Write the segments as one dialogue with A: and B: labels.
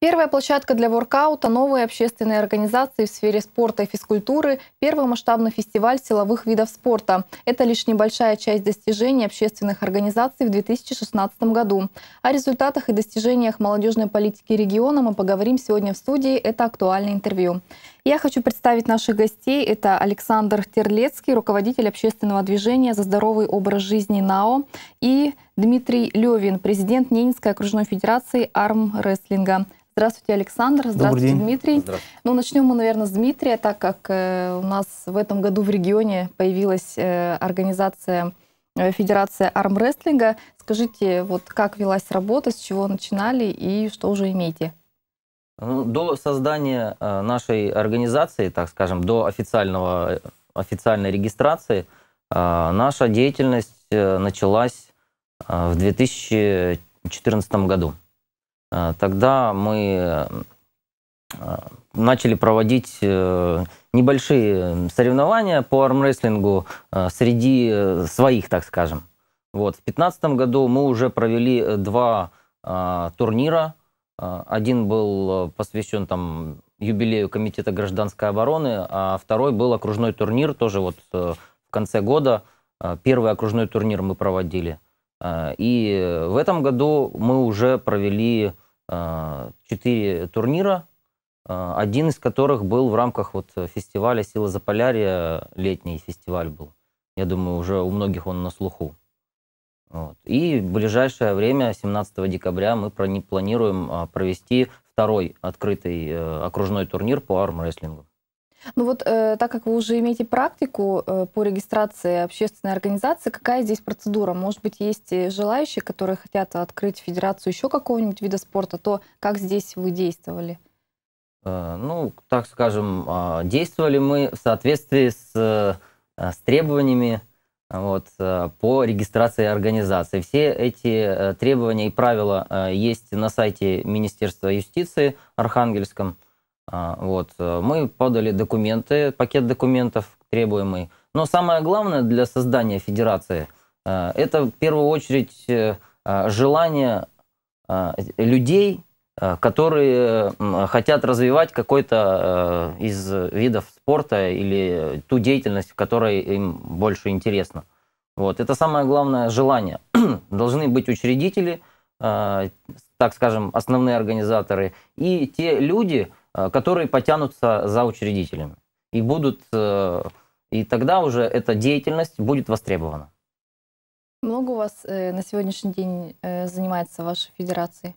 A: Первая площадка для воркаута, новые общественные организации в сфере спорта и физкультуры, первый масштабный фестиваль силовых видов спорта. Это лишь небольшая часть достижений общественных организаций в 2016 году. О результатах и достижениях молодежной политики региона мы поговорим сегодня в студии. Это актуальное интервью. Я хочу представить наших гостей. Это Александр Терлецкий, руководитель общественного движения «За здоровый образ жизни НАО» и Дмитрий Левин, президент Ненецкой окружной федерации армрестлинга. Здравствуйте, Александр. Здравствуйте, Дмитрий. Здравствуйте. Ну, начнем мы, наверное, с Дмитрия, так как э, у нас в этом году в регионе появилась э, организация э, Федерация армрестлинга. Скажите, вот как велась работа, с чего начинали и что уже имеете?
B: Ну, до создания э, нашей организации, так скажем, до официального, э, официальной регистрации, э, наша деятельность началась в 2014 году. Тогда мы начали проводить небольшие соревнования по армрестлингу среди своих, так скажем. Вот. В 2015 году мы уже провели два турнира а, один был э, посвящен там юбилею Комитета гражданской обороны, а второй был окружной турнир, тоже вот э, в конце года. А, первый окружной турнир мы проводили. А, и в этом году мы уже провели э, четыре турнира, один из которых был в рамках вот фестиваля «Сила Заполярья», летний фестиваль был. Я думаю, уже у многих он на слуху. Вот. И в ближайшее время, 17 декабря, мы планируем а, провести второй открытый э, окружной турнир по армрестлингу.
A: Ну вот, э, так как вы уже имеете практику э, по регистрации общественной организации, какая здесь процедура? Может быть, есть э, желающие, которые хотят открыть федерацию еще какого-нибудь вида спорта, то как здесь вы действовали?
B: Э, ну, так скажем, э, действовали мы в соответствии с, э, с требованиями вот, э, по регистрации организации. Все эти э, требования и правила э, есть на сайте Министерства юстиции Архангельском. Вот. Мы подали документы, пакет документов требуемый. Но самое главное для создания федерации – это в первую очередь желание людей Э, которые хотят развивать какой-то э, из видов спорта или ту деятельность, в которой им больше интересно. Вот. Это самое главное желание. Должны быть учредители, э, так скажем, основные организаторы, и те люди, которые потянутся за учредителями. И будут, и тогда уже эта деятельность будет востребована.
A: Много у вас на сегодняшний день занимается вашей федерацией?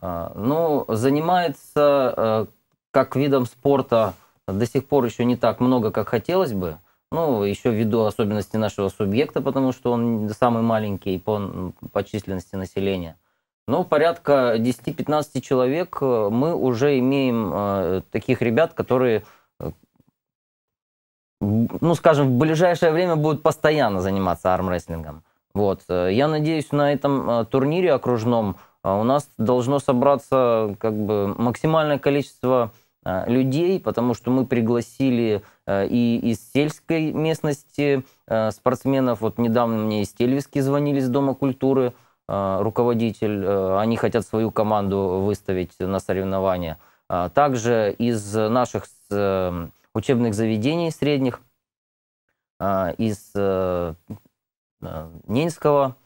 B: А, ну, занимается э, как видом спорта до сих пор еще не так много, как хотелось бы. Ну, еще ввиду особенностей нашего субъекта, потому что он самый маленький по, по численности населения. Но ну, порядка 10-15 человек э, мы уже имеем э, таких ребят, которые, ну, скажем, в ближайшее время будут постоянно заниматься армрестлингом. Вот. Я надеюсь, на этом турнире окружном а у нас должно собраться как бы максимальное количество а, людей, потому что мы пригласили а, и из сельской местности спортсменов. Вот недавно мне из Тельвиски звонили из Дома культуры, руководитель, они хотят свою команду выставить на соревнования. Также из наших учебных заведений средних, из Ненского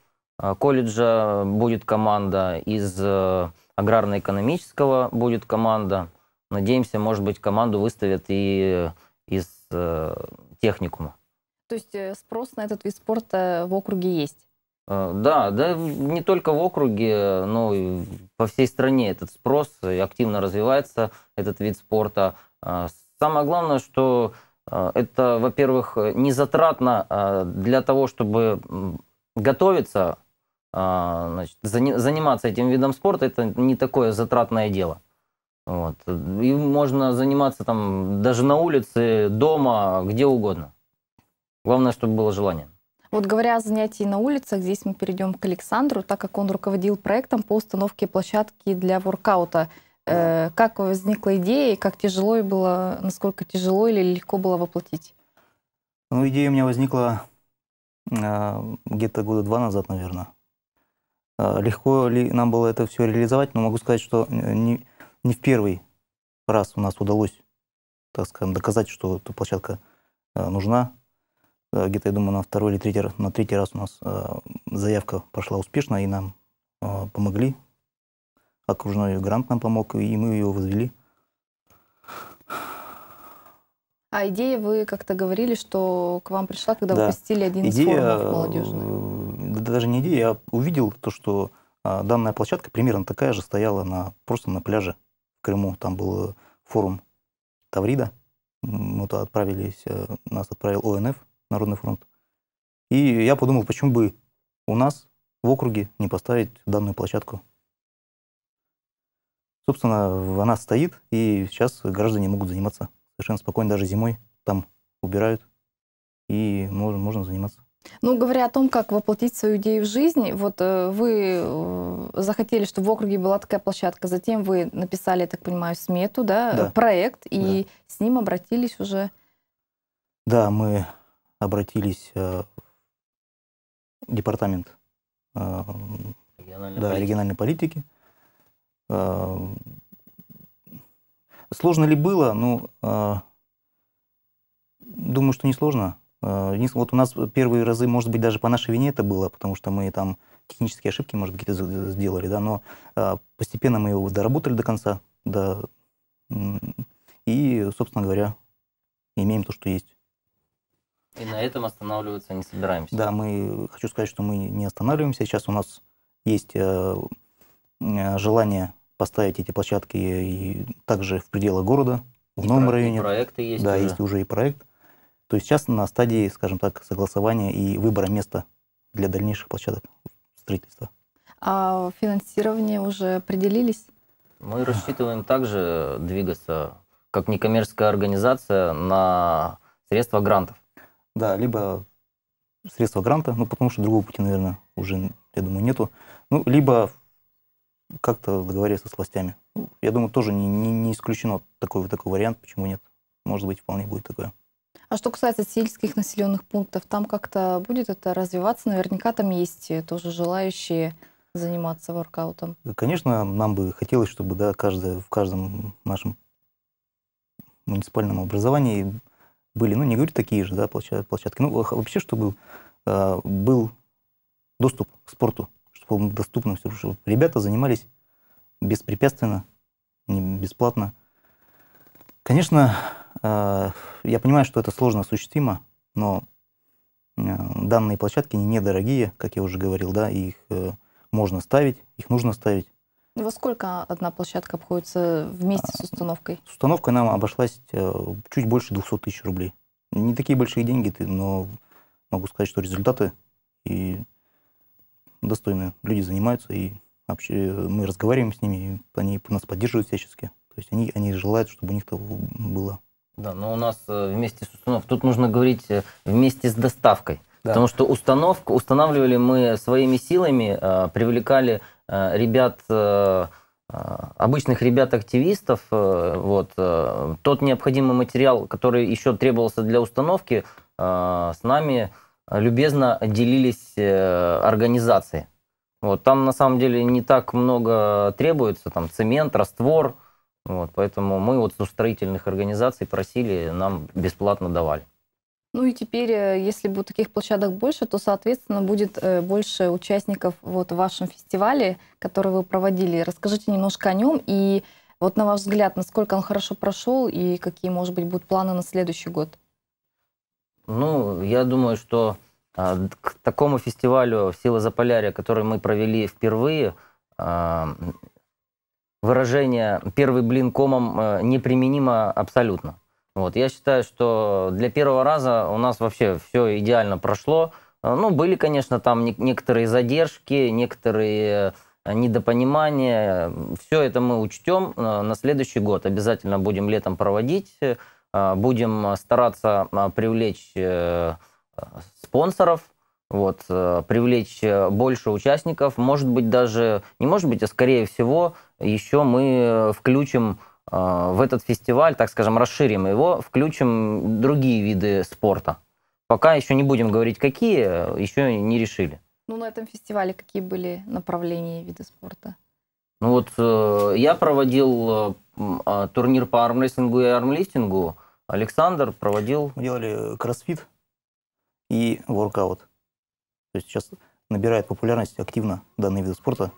B: а, колледжа будет команда, из э, аграрно-экономического будет команда. Надеемся, может быть, команду выставят и э, из э, техникума.
A: То есть спрос на этот вид спорта в округе есть?
B: Да, да, не только в округе, но и по всей стране этот спрос активно развивается, этот вид спорта. А, самое главное, что это, во-первых, не затратно а, для того, чтобы готовиться а, значит, заниматься этим видом спорта это не такое затратное дело. Вот. И можно заниматься там даже на улице, дома, где угодно. Главное, чтобы было желание.
A: Вот говоря о занятии на улицах, здесь мы перейдем к Александру, так как он руководил проектом по установке площадки для воркаута. Э, как возникла идея, и как тяжело и было, насколько тяжело или легко было воплотить?
C: Ну, идея у меня возникла э, где-то года два назад, наверное. А, легко ли нам было это все реализовать, но могу сказать, что э, не, не в первый раз у нас удалось, так скажем, доказать, что эта площадка э, нужна. Э, где-то, я думаю, на второй или третий, на третий раз у нас заявка прошла успешно, и нам помогли. Окружной грант нам помог, и мы ее возвели.
A: А идея, вы как-то говорили, что к вам пришла, когда да. вы посетили один идея из форумов
C: молодежных это даже не идея, я увидел то, что а, данная площадка примерно такая же стояла на, просто на пляже в Крыму. Там был э, форум Таврида. Мы туда отправились, э, нас отправил ОНФ, Народный фронт. И я подумал, почему бы у нас в округе не поставить данную площадку. Собственно, она стоит, и сейчас граждане могут заниматься совершенно спокойно, даже зимой там убирают, и можно, можно заниматься.
A: Ну, говоря о том, как воплотить свою идею в жизни, вот э, вы э, захотели, чтобы в округе была такая площадка, затем вы написали, я так понимаю, смету, да, да. проект, и да. с ним обратились уже.
C: Да, мы обратились э, в департамент региональной, да, политики. региональной политики. Сложно ли было? Ну, думаю, что не сложно. Э, вот у нас первые разы, может быть, даже по нашей вине это было, потому что мы там технические ошибки, может быть, какие-то сделали, да, но э, постепенно мы его доработали до конца, да, и, собственно говоря, имеем то, что есть.
B: И на этом останавливаться не собираемся.
C: Да, мы хочу сказать, что мы не останавливаемся. Сейчас у нас есть э, желание поставить эти площадки и также в пределах города, в и новом проект, районе. И проекты есть. Да, уже. есть уже и проект. То есть сейчас на стадии, скажем так, согласования и выбора места для дальнейших площадок строительства.
A: А финансирование уже определились?
B: Мы рассчитываем также двигаться, как некоммерческая организация, на
C: средства грантов. Да, либо средства гранта, ну потому что другого пути, наверное, уже, я думаю, нету. Ну, либо как-то договориться с властями. Я думаю, тоже не, не, не исключено такой, вот такой вариант, почему нет. Может быть, вполне будет такое.
A: А что касается сельских населенных пунктов, там как-то будет это развиваться? Наверняка там есть э, тоже желающие заниматься воркаутом.
C: Ну, конечно, нам бы хотелось, чтобы да, каждое, в каждом нашем муниципальном образовании были, ну, не говорю такие же да, площадки, ну, вообще, чтобы э, был доступ к спорту, чтобы он все, чтобы ребята занимались беспрепятственно, не бесплатно. Конечно, Э, я понимаю, что это сложно осуществимо, но э, данные площадки недорогие, как я уже говорил, да, их э, можно ставить, их нужно ставить.
A: Ну, во сколько одна площадка обходится вместе с а, установкой? С
C: установкой нам обошлась чуть больше 200 тысяч рублей. Не такие большие деньги, но могу сказать, что результаты и достойные. Люди занимаются, и вообще мы разговариваем с ними, и они нас поддерживают всячески. То есть они, они желают, чтобы у них-то было
B: да, но у нас э, вместе с установкой, тут нужно говорить э, вместе с доставкой. Да. Потому что установку устанавливали мы своими силами, э, привлекали ребят обычных ребят-активистов, вот, тот необходимый материал, который еще требовался для установки, с нами любезно делились организации. Вот, там на самом деле не так много требуется, там цемент, раствор, вот, поэтому мы вот у строительных организаций просили, нам бесплатно давали.
A: Ну и теперь, э, если будет таких площадок больше, то, соответственно, будет э, больше участников вот в вашем фестивале, который вы проводили. Расскажите немножко о нем и вот на ваш взгляд, насколько он хорошо прошел и какие, может быть, будут планы на следующий год?
B: Ну, я думаю, что а, к такому фестивалю «Сила Заполярья», который мы провели впервые, а, выражение «первый блин комом» э, неприменимо абсолютно. Вот. Я считаю, что для первого раза у нас вообще все идеально прошло. Э, ну, были, конечно, там некоторые задержки, некоторые э, недопонимания. Все это мы учтем на следующий год. Обязательно будем летом проводить. Будем стараться привлечь спонсоров, вот, привлечь больше участников. Может быть, даже, не может быть, а скорее всего, еще мы э, включим э, в этот фестиваль, так скажем, расширим его, включим другие виды спорта. Пока еще не будем говорить, какие, э, еще не решили.
A: Ну, на этом фестивале какие были направления и виды спорта?
B: Ну вот я проводил а, турнир по армрестлингу и армлистингу. Александр проводил... Мы делали
C: кроссфит и воркаут. То есть сейчас набирает популярность активно данный вид спорта.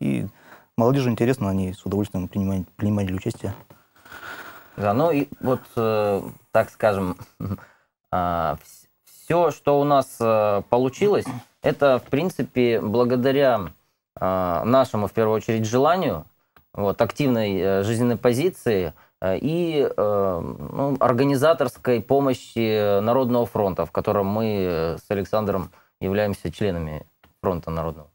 C: И молодежи интересно, они с удовольствием принимали, принимали участие.
B: Да, ну и вот, э, так скажем, э, а, все, что у нас э, получилось, это, в принципе, благодаря э, нашему, в первую очередь, желанию, вот, активной э, жизненной позиции э, и э, ну, организаторской помощи Народного фронта, в котором мы с Александром являемся членами фронта Народного.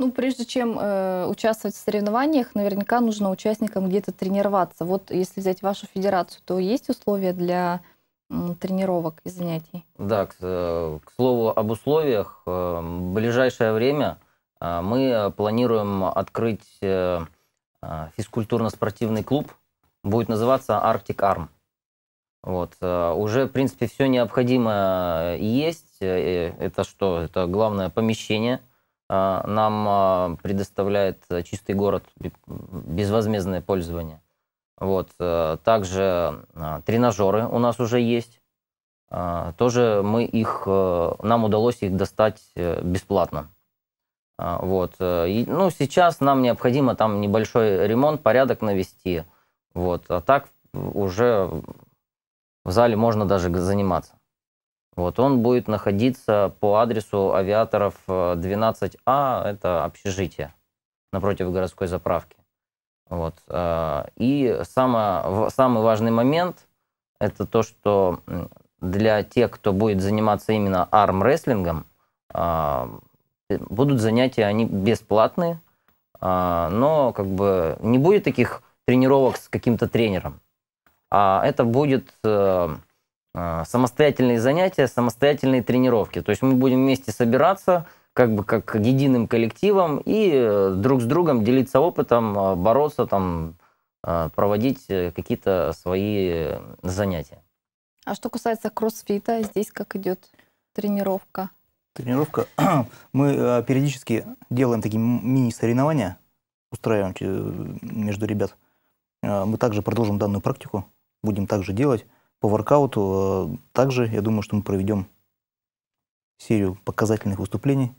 A: Ну, прежде чем э, участвовать в соревнованиях, наверняка нужно участникам где-то тренироваться. Вот если взять вашу федерацию, то есть условия для тренировок и занятий?
B: Да, к, э, к слову об условиях. Э, в ближайшее время э, мы планируем открыть физкультурно-спортивный клуб. Будет называться Arctic Arm. Вот. Уже, в принципе, все необходимое есть. Это что? Это главное помещение – а, нам а, предоставляет э, чистый город безвозмездное пользование. Вот. Э, также а, тренажеры у нас уже есть. Тоже мы их, э, нам удалось их достать бесплатно. Вот. И, ну, сейчас нам необходимо там небольшой ремонт, порядок навести. Вот. А так уже в зале можно даже заниматься. Вот, он будет находиться по адресу авиаторов 12А, э, это общежитие напротив городской заправки. Вот. Э, и самое, самый важный момент – это то, что для тех, кто будет заниматься именно армрестлингом, э, будут занятия, они бесплатные, но как бы не будет таких тренировок с каким-то тренером, а это будет а, самостоятельные занятия, самостоятельные тренировки. То есть мы будем вместе собираться, как бы как единым коллективом и э, друг с другом делиться опытом, а, бороться, там, а, проводить э, какие-то свои э, занятия.
A: А что касается кроссфита, здесь как идет тренировка?
C: Тренировка. Мы периодически делаем такие мини-соревнования, устраиваем между ребят. Мы также продолжим данную практику, будем также делать. По воркауту э, также, я думаю, что мы проведем серию показательных выступлений,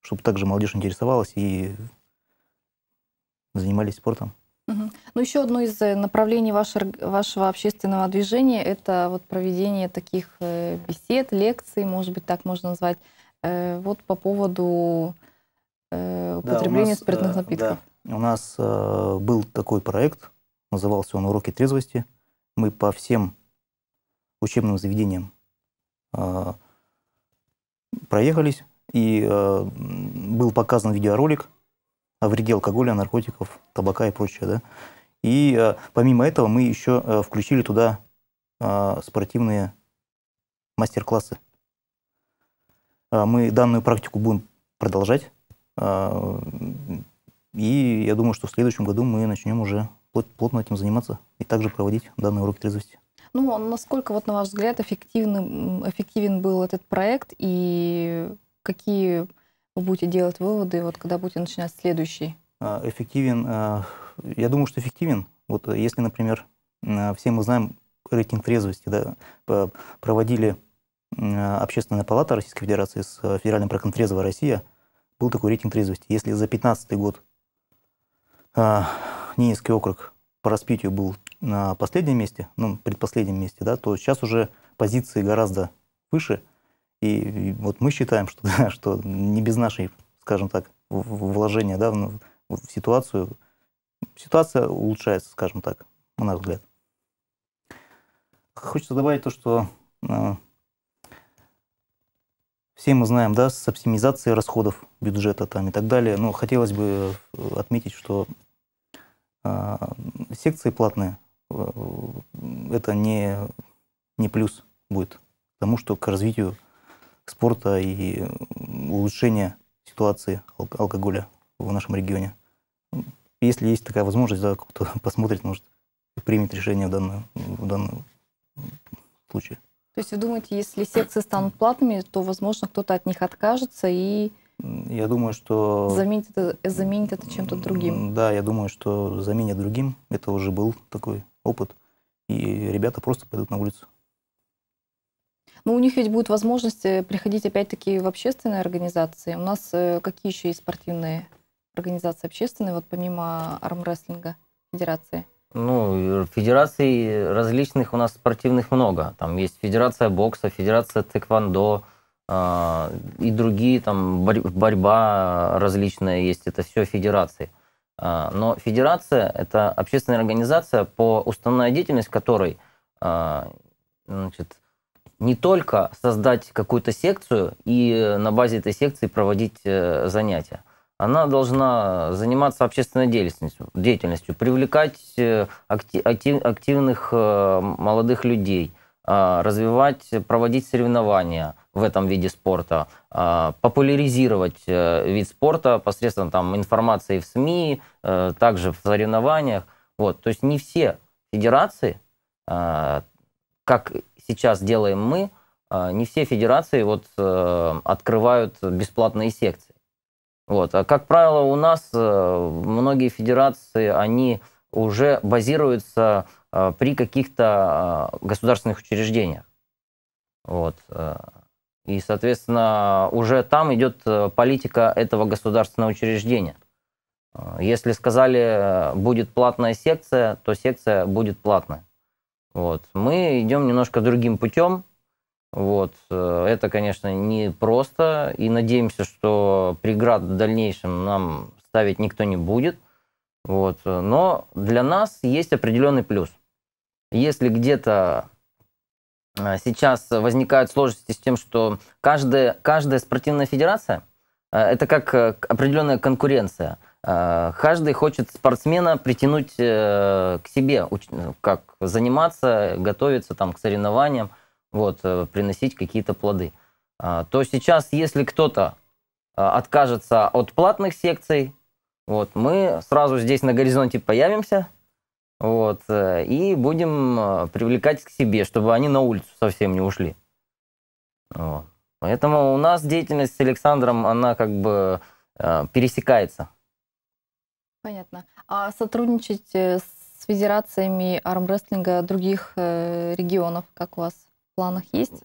C: чтобы также молодежь интересовалась и занимались спортом.
A: Ну, еще одно из э, направлений вашего, вашего общественного движения – это вот проведение таких э, бесед, лекций, может быть, так можно назвать, вот по поводу употребления да, нас, спиртных напитков.
C: Да. У нас был такой проект, назывался он «Уроки трезвости». Мы по всем учебным заведением. А, проехались, и а, был показан видеоролик о вреде алкоголя, наркотиков, табака и прочее. Да? И а, помимо этого мы еще включили туда спортивные мастер-классы. Мы данную практику будем продолжать. И я думаю, что в следующем году мы начнем уже плотно этим заниматься и также проводить данные уроки трезвости.
A: Ну, а насколько, вот, на ваш взгляд, эффективен был этот проект и какие вы будете делать выводы, вот, когда будете начинать следующий?
C: А, эффективен, э, я думаю, что эффективен. Вот э, если, например, э, все мы знаем рейтинг трезвости, да, проводили Общественная палата Российской Федерации с Федеральным проектом «Трезвая Россия», был такой рейтинг трезвости. Если за 15 год Ненецкий округ по распитию был на последнем месте, ну, предпоследнем месте, да, то сейчас уже позиции гораздо выше. И вот мы считаем, что, да, что не без нашей, скажем так, вложения да, в, в ситуацию, ситуация улучшается, скажем так, на наш взгляд. Хочется добавить то, что э, все мы знаем, да, с оптимизацией расходов бюджета там и так далее, но ну, хотелось бы отметить, что а, секции платные. Э, э, это не, не плюс будет к тому, что к развитию спорта и улучшения ситуации алкоголя в нашем регионе. Если есть такая возможность, да, кто-то посмотрит, может, примет решение в, данном в данном случае.
A: То есть вы думаете, если секции станут платными, то, возможно, кто-то от них откажется и
C: я думаю, что... Заменит
A: это, заменит это чем-то другим.
C: Да, я думаю, что заменят другим. Это уже был такой опыт. И ребята просто пойдут на улицу.
A: Но ну, у них ведь будет возможность приходить опять-таки в общественные организации. У нас э, какие еще есть спортивные организации общественные, вот помимо армрестлинга, федерации?
B: Ну, федераций различных у нас спортивных много. Там есть федерация бокса, федерация тэквондо, а, и другие там борьба различная есть, это все федерации. А, но федерация – это общественная организация, по уставная деятельности которой а, значит, не только создать какую-то секцию и на базе этой секции проводить э, занятия. Она должна заниматься общественной деятельностью, деятельностью привлекать э, активных э, молодых людей – Э, развивать, проводить соревнования в этом виде спорта, э, популяризировать э, вид спорта посредством там, информации в СМИ, также в соревнованиях. Вот. То есть не все федерации, как сейчас делаем мы, не все федерации вот, открывают бесплатные секции. Вот. А как правило, у нас многие федерации, они уже базируются Э, при каких-то э, государственных учреждениях. Вот. Э. И, соответственно, уже там идет политика этого государственного учреждения. Если сказали, будет платная секция, то секция будет платная. Вот. Мы идем немножко другим путем. Вот. Это, конечно, не просто. И надеемся, что преград в дальнейшем нам ставить никто не будет. Вот. Но для нас есть определенный плюс. Если где-то э, сейчас возникают сложности с тем, что каждая, каждая спортивная федерация э, – это как э, определенная конкуренция. Каждый хочет спортсмена притянуть к себе, ну, как заниматься, готовиться там, к соревнованиям, вот, приносить какие-то плоды. То сейчас, если кто-то откажется от платных секций, вот, мы сразу здесь на горизонте появимся – вот. Э, и будем э, привлекать к себе, чтобы они на улицу совсем не ушли. Вот. Поэтому у нас деятельность с Александром, она как бы э, пересекается.
A: Понятно. А сотрудничать э, с федерациями армрестлинга других э, регионов, как у вас в планах есть?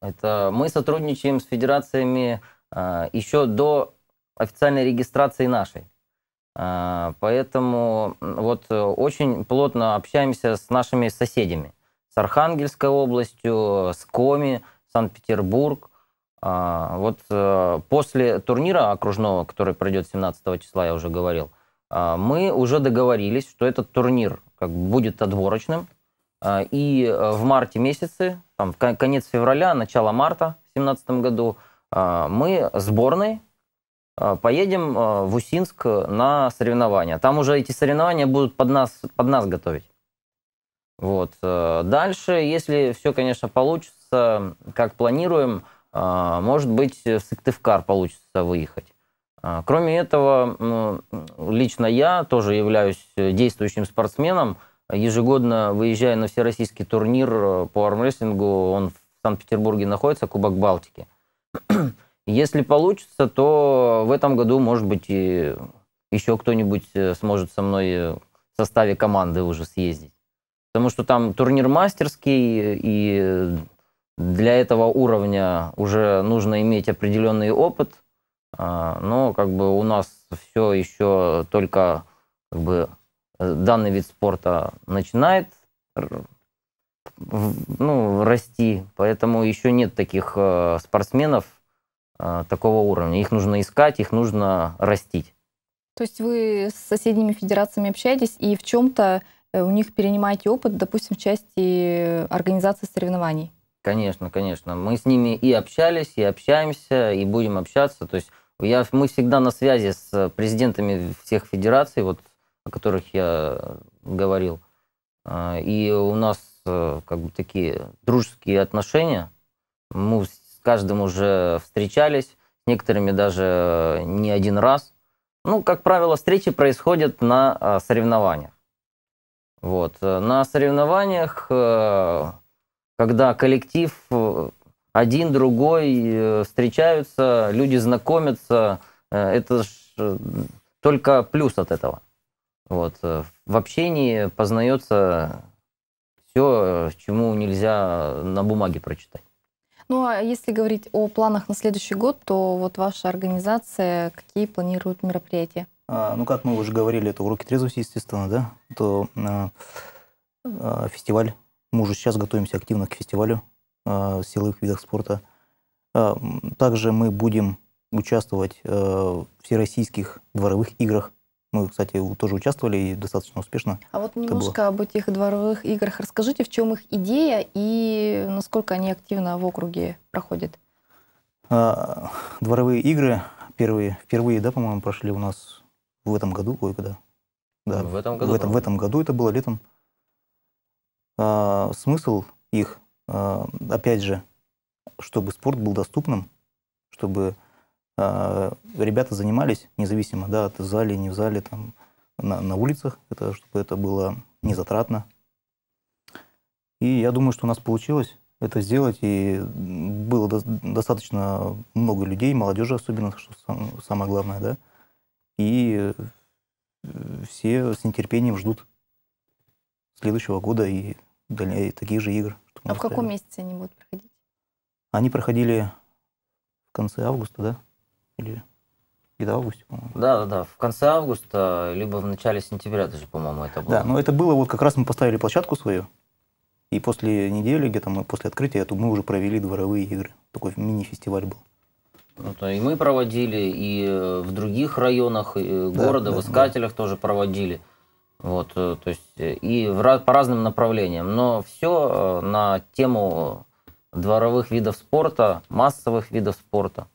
B: Это мы сотрудничаем с федерациями э, еще до официальной регистрации нашей. А, поэтому вот э, очень плотно общаемся с нашими соседями. С Архангельской областью, с Коми, Санкт-Петербург. А, вот э, после турнира окружного, который пройдет 17 числа, я уже говорил, а, мы уже договорились, что этот турнир как будет отборочным. И э, в марте месяце, там, конец февраля, начало марта в 2017 году, мы сборной а, поедем а, в Усинск на соревнования. Там уже эти соревнования будут под нас, под нас готовить. Вот. Э, дальше, если все, конечно, получится, как планируем, а, может быть, э, в Сыктывкар получится выехать. Кроме этого, ну, лично я тоже являюсь э, действующим спортсменом. Ежегодно выезжаю на всероссийский турнир по армрестлингу. Он в Санкт-Петербурге находится, Кубок Балтики. Если получится, то в этом году, может быть, и еще кто-нибудь э, сможет со мной э, в составе команды уже съездить. Потому что там турнир мастерский, и для этого уровня уже нужно иметь определенный опыт. А, но как бы у нас все еще только как бы, э, данный вид спорта начинает ну, расти, поэтому еще нет таких спортсменов, Э, такого уровня. Их нужно искать, их нужно растить.
A: То есть вы с соседними федерациями общаетесь и в чем-то э, у них перенимаете опыт, допустим, в части организации соревнований?
B: Конечно, конечно. Мы с ними и общались, и общаемся, и будем общаться. То есть я, мы всегда на связи с президентами всех федераций, вот, о которых я говорил. Э, и у нас как бы такие дружеские отношения. Мы каждым уже встречались, с некоторыми даже не один раз. Ну, как правило, встречи происходят на а, соревнованиях. Вот. Э, на соревнованиях, э, когда коллектив э, один, другой встречаются, люди знакомятся, это только плюс от этого. Вот. В общении познается все, чему нельзя на бумаге прочитать.
A: Ну, а если говорить о планах на следующий год, то вот ваша организация, какие планирует мероприятия?
C: А, ну, как мы уже говорили, это уроки трезвости, естественно, да? То а, а, фестиваль. Мы уже сейчас готовимся активно к фестивалю а, силовых видов спорта. А, также мы будем участвовать а, в всероссийских дворовых играх мы, кстати, тоже участвовали и достаточно успешно.
A: А вот немножко об этих дворовых играх расскажите, в чем их идея и насколько они активно в округе проходят?
C: А, дворовые игры первые, впервые, да, по-моему, прошли у нас в этом году, ой, когда? Да, в этом году. В этом, в этом году это было летом. А, смысл их, а, опять же, чтобы спорт был доступным, чтобы а, ребята занимались независимо, да, от зале, не в зале, там, на, на улицах, это, чтобы это было не затратно. И я думаю, что у нас получилось это сделать, и было до, достаточно много людей, молодежи особенно, что сам, самое главное, да, и э, все с нетерпением ждут следующего года и, дальней, таких же игр.
A: А в каком месяце они будут проходить?
C: Они проходили в конце августа, да? Или где-то в августе,
B: по-моему. Да, да, в конце августа, либо в начале сентября даже, по-моему,
C: это было. Да, но это было вот как раз мы поставили площадку свою, и после недели, где-то мы после открытия, мы уже провели дворовые игры. Такой мини-фестиваль был.
B: Это ну, и мы проводили, и э, в других районах и э, города, да, в Искателях да. тоже проводили. Вот, э, то есть и в, по разным направлениям. Но все на тему дворовых видов спорта, массовых видов спорта.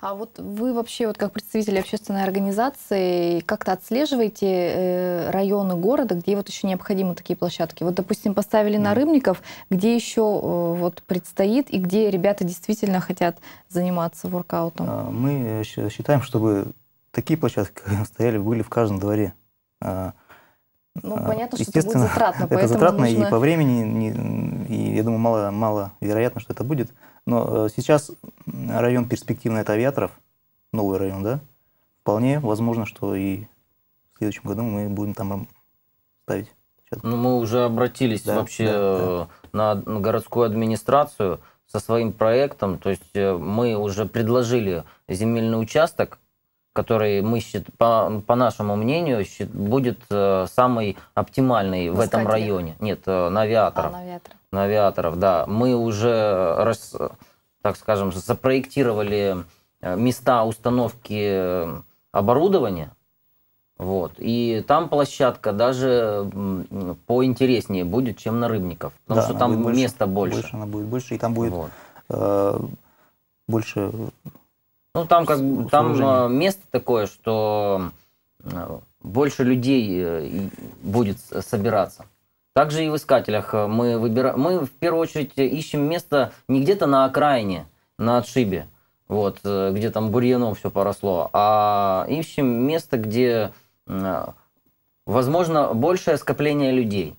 A: А вот вы вообще, вот как представители общественной организации, как-то отслеживаете э, районы города, где вот еще необходимы такие площадки? Вот, допустим, поставили на Рыбников, где еще э, вот предстоит и где ребята действительно хотят заниматься воркаутом? А,
C: мы э, считаем, чтобы такие площадки стояли, были в каждом дворе. А,
A: ну, а, понятно, что это будет затратно. Это затратно нужно... и по
C: времени, и, я думаю, мало, мало вероятно, что это будет. Но сейчас район перспективный от авиаторов, новый район, да, вполне возможно, что и в следующем году мы будем там ставить. Ну, мы
B: уже обратились да, вообще да, да. Э, на городскую администрацию со своим проектом, то есть э, мы уже предложили земельный участок, который мы по, по нашему мнению будет э, самый оптимальный Выскатели. в этом районе. Нет, на авиаторов. А, на авиаторов. На авиаторов, да. Мы уже рас, так скажем, запроектировали э, места установки э, оборудования. Вот. И там площадка даже поинтереснее будет, чем на Рыбников. Потому да, что там больше, места больше. больше. Она будет больше, и там будет вот.
C: э, больше...
B: Ну, там, как, там э, место такое, что больше людей будет собираться. Также и в искателях э, мы выбираем, мы в первую очередь ищем место не где-то на окраине, на отшибе, вот, э, где там бурьяном все поросло, а ищем место, где э, возможно большее скопление людей.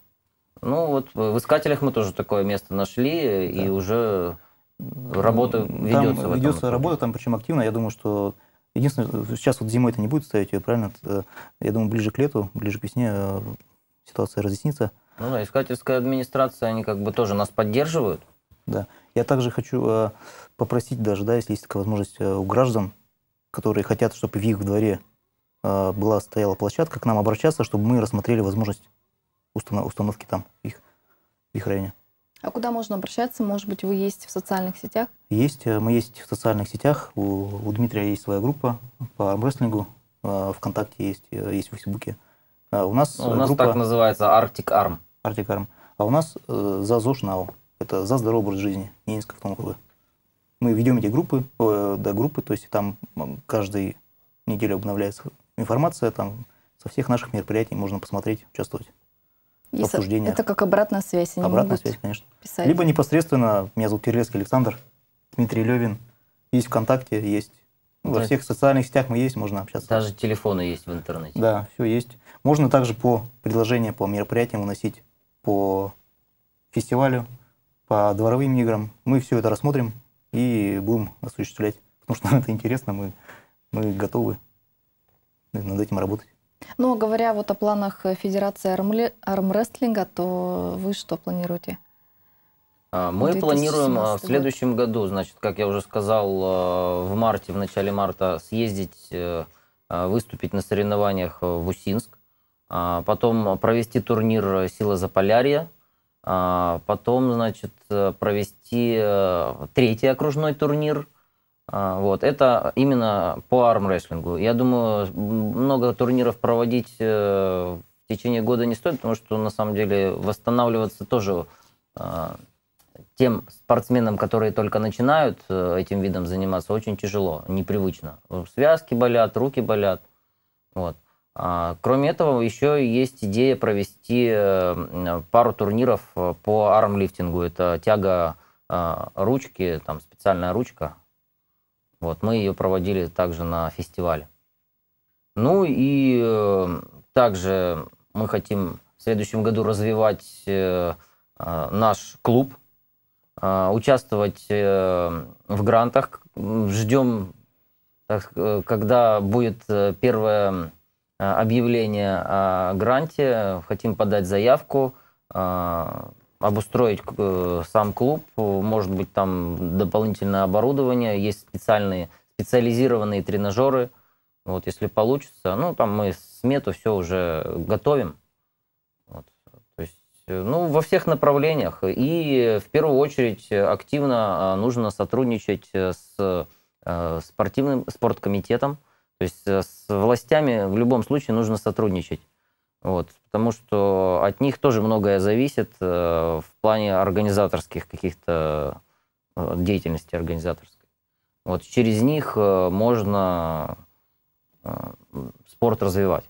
B: Ну вот в искателях мы тоже такое место нашли да. и уже работа там ведется. Там ведется
C: работа, там причем активно. Я думаю, что единственное, сейчас вот зимой это не будет ставить, правильно? Я думаю, ближе к лету, ближе к весне ситуация разъяснится.
B: Ну да, искательская администрация, они как бы тоже нас поддерживают.
C: Да. Я также хочу э, попросить даже, да, если есть такая возможность э, у граждан, которые хотят, чтобы в их дворе э, была стояла площадка, к нам обращаться, чтобы мы рассмотрели возможность установ установки там их, в их районе.
A: А куда можно обращаться? Может быть, вы есть в социальных сетях?
C: Есть, э, мы есть в социальных сетях. У, у Дмитрия есть своя группа по армрестлингу. Э, ВКонтакте есть, э, есть в Фейсбуке. А у нас ну, у группа... нас так называется Arctic Arm артикарм. А у нас э, за ЗОЖНАУ, это за здоровый образ жизни Нинского Томокруга. Мы ведем эти группы, э, да, группы, то есть там каждую неделю обновляется информация, там со всех наших мероприятий можно посмотреть, участвовать. Обсуждение. Это
A: как обратная связь. Они обратная связь, конечно. Писать. Либо
C: непосредственно, меня зовут Кирлецкий Александр, Дмитрий Левин, есть ВКонтакте, есть ну, во всех социальных сетях мы есть, можно общаться. Даже телефоны
B: есть в интернете. Да,
C: все есть. Можно также по предложению, по мероприятиям уносить по фестивалю, по дворовым играм. Мы все это рассмотрим и будем осуществлять, потому что нам это интересно, мы, мы готовы над этим работать.
A: Ну, а говоря вот о планах э, Федерации армли... армрестлинга, то вы что планируете?
B: А, мы планируем а, в следующем году, значит, как я уже сказал, э, в марте, в начале марта съездить, э, выступить на соревнованиях в Усинск. А, потом э, провести турнир э, «Сила Заполярья», а, потом, значит, э, провести третий окружной турнир. А, вот, это именно по армрестлингу. Я думаю, много турниров проводить в течение года не стоит, потому что, на самом деле, восстанавливаться тоже тем спортсменам, которые только начинают этим видом заниматься, очень тяжело, непривычно. Связки болят, руки болят. Вот. А, кроме этого, еще есть идея провести э, пару турниров э, по армлифтингу. Это тяга э, ручки, там специальная ручка. Вот, мы ее проводили также на фестивале. Ну и также мы хотим в следующем году развивать наш клуб, участвовать в грантах. Ждем, когда будет первая Э, объявление о гранте, хотим подать заявку, э, обустроить э, сам клуб, может быть, там дополнительное оборудование, есть специальные, специализированные тренажеры, вот, если получится, ну, там мы смету все уже готовим, вот, то есть, ну, во всех направлениях, и в первую очередь активно нужно сотрудничать с спортивным спорткомитетом, то есть э, с властями в любом случае нужно сотрудничать. Вот, потому что от них тоже многое зависит э, в плане организаторских каких-то э, деятельности организаторской. Вот через них э, можно э, спорт развивать.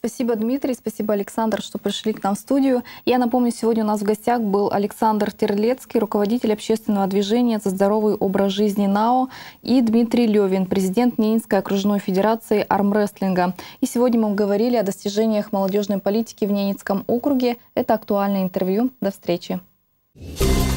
A: Спасибо, Дмитрий, спасибо, Александр, что пришли к нам в студию. Я напомню, сегодня у нас в гостях был Александр Терлецкий, руководитель общественного движения «За здоровый образ жизни НАО» и Дмитрий Левин, президент Ненецкой окружной федерации армрестлинга. И сегодня мы говорили о достижениях молодежной политики в Ненецком округе. Это актуальное интервью. До встречи. Thank you.